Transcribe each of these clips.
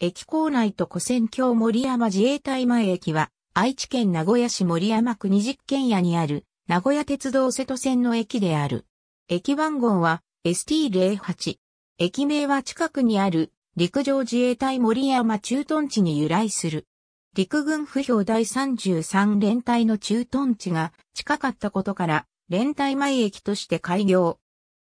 駅構内と古戦橋森山自衛隊前駅は、愛知県名古屋市森山区二十軒屋にある、名古屋鉄道瀬戸線の駅である。駅番号は ST08。駅名は近くにある陸上自衛隊森山駐屯地に由来する。陸軍不評第33連隊の駐屯地が近かったことから連隊前駅として開業。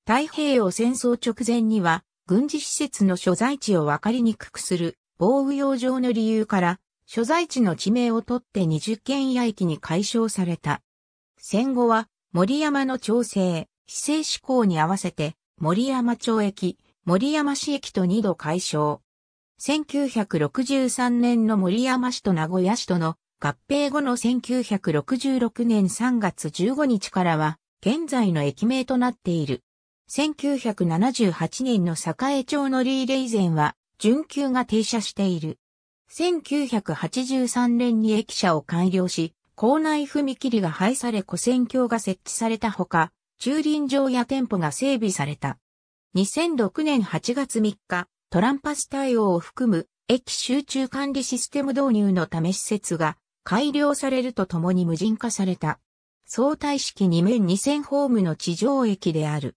太平洋戦争直前には軍事施設の所在地をわかりにくくする防御用上の理由から、所在地の地名を取って20県屋駅に解消された。戦後は森山の調整、市政施行に合わせて森山町駅、森山市駅と二度解消。1963年の森山市と名古屋市との合併後の1966年3月15日からは現在の駅名となっている。1978年の栄町のリーレ以前は準急が停車している。1983年に駅舎を改良し、校内踏切が廃され古戦橋が設置されたほか、駐輪場や店舗が整備された。2006年8月3日、トランパス対応を含む駅集中管理システム導入のため施設が改良されるとともに無人化された。相対式2面2000ホームの地上駅である。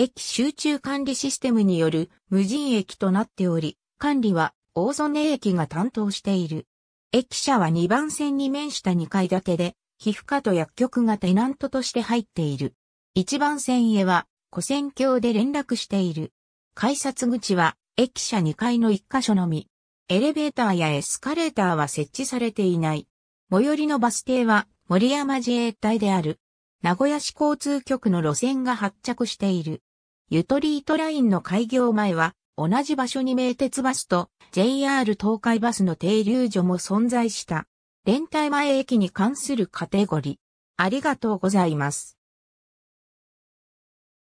駅集中管理システムによる無人駅となっており、管理は大曽根駅が担当している。駅舎は2番線に面した2階建てで、皮膚科と薬局がテナントとして入っている。1番線へは、古線橋で連絡している。改札口は、駅舎2階の1箇所のみ。エレベーターやエスカレーターは設置されていない。最寄りのバス停は、森山自衛隊である。名古屋市交通局の路線が発着している。ゆとりートラインの開業前は、同じ場所に名鉄バスと JR 東海バスの停留所も存在した。連帯前駅に関するカテゴリー。ありがとうございます。